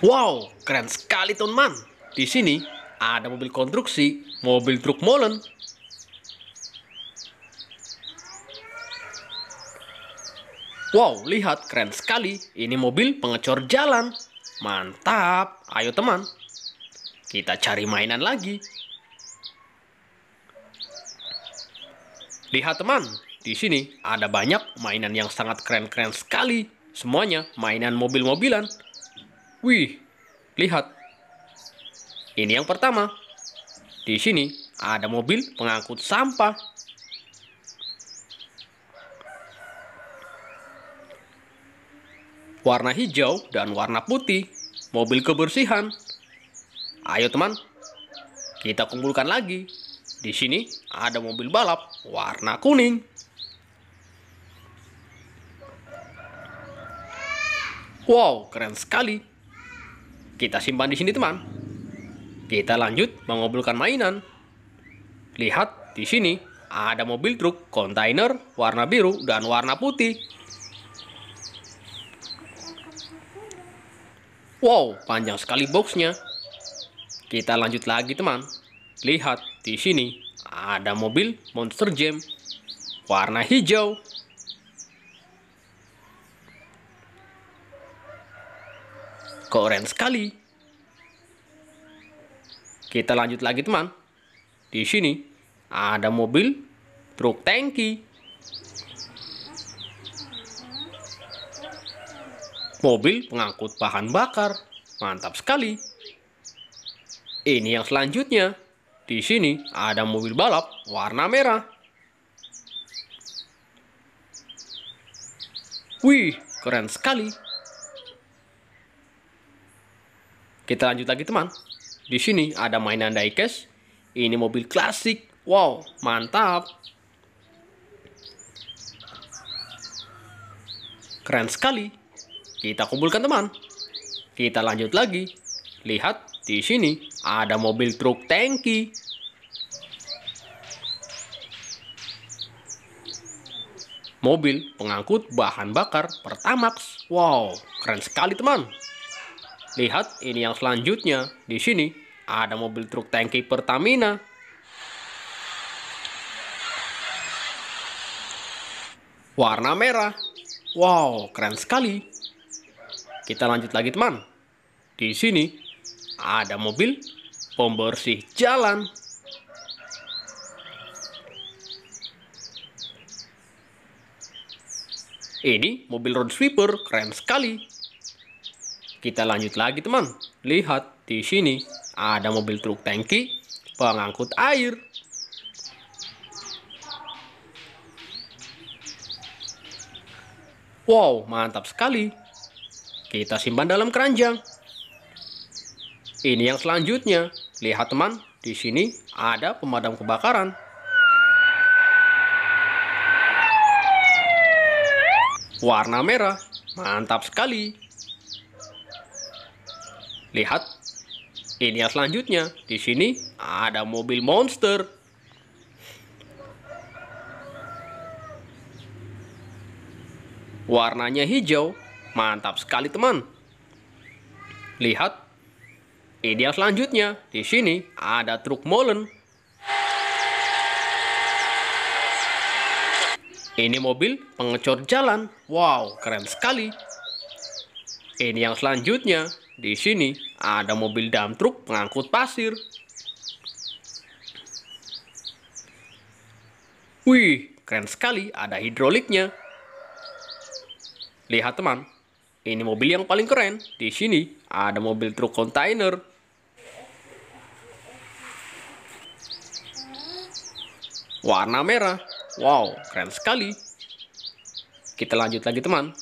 Wow, keren sekali teman. teman Di sini ada mobil konstruksi, mobil truk molen. Wow, lihat keren sekali. Ini mobil pengecor jalan. Mantap. Ayo teman, kita cari mainan lagi. Lihat teman, di sini ada banyak mainan yang sangat keren-keren sekali. Semuanya mainan mobil-mobilan. Wih, lihat. Ini yang pertama. Di sini ada mobil pengangkut sampah. Warna hijau dan warna putih. Mobil kebersihan. Ayo teman, kita kumpulkan lagi. Di sini ada mobil balap warna kuning. Wow, keren sekali. Kita simpan di sini teman. Kita lanjut mengumpulkan mainan. Lihat di sini ada mobil truk, kontainer, warna biru, dan warna putih. Wow, panjang sekali boxnya. Kita lanjut lagi teman. Lihat di sini ada mobil Monster Jam, warna hijau, Keren sekali. Kita lanjut lagi teman. Di sini ada mobil truk tangki. Mobil pengangkut bahan bakar. Mantap sekali. Ini yang selanjutnya. Di sini ada mobil balap warna merah. Wih, keren sekali. Kita lanjut lagi teman. Di sini ada mainan diecast. Ini mobil klasik. Wow, mantap. Keren sekali. Kita kumpulkan teman. Kita lanjut lagi. Lihat di sini ada mobil truk tangki. Mobil pengangkut bahan bakar Pertamax. Wow, keren sekali teman. Lihat ini yang selanjutnya. Di sini ada mobil truk tangki Pertamina. Warna merah. Wow, keren sekali. Kita lanjut lagi teman. Di sini ada mobil pembersih jalan. Ini mobil road sweeper, keren sekali. Kita lanjut lagi teman. Lihat di sini ada mobil truk tangki pengangkut air. Wow, mantap sekali. Kita simpan dalam keranjang. Ini yang selanjutnya. Lihat teman, di sini ada pemadam kebakaran. Warna merah, mantap sekali. Lihat, ini yang selanjutnya. Di sini ada mobil monster. Warnanya hijau. Mantap sekali teman. Lihat, ini yang selanjutnya. Di sini ada truk molen. Ini mobil pengecor jalan. Wow, keren sekali. Ini yang selanjutnya. Di sini ada mobil dump truk pengangkut pasir. Wih, keren sekali ada hidroliknya. Lihat teman, ini mobil yang paling keren. Di sini ada mobil truk kontainer. Warna merah. Wow, keren sekali. Kita lanjut lagi teman.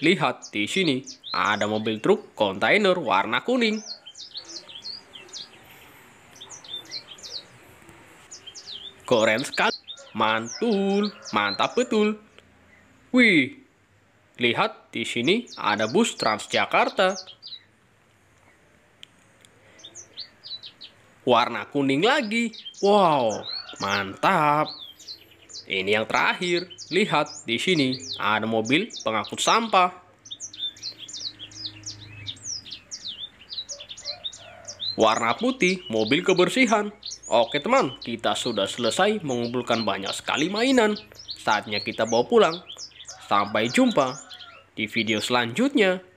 Lihat di sini, ada mobil truk kontainer warna kuning. Keren sekali. Mantul, mantap betul. Wih, lihat di sini ada bus Transjakarta. Warna kuning lagi. Wow, mantap. Ini yang terakhir. Lihat di sini ada mobil pengangkut sampah. Warna putih, mobil kebersihan. Oke teman, kita sudah selesai mengumpulkan banyak sekali mainan. Saatnya kita bawa pulang. Sampai jumpa di video selanjutnya.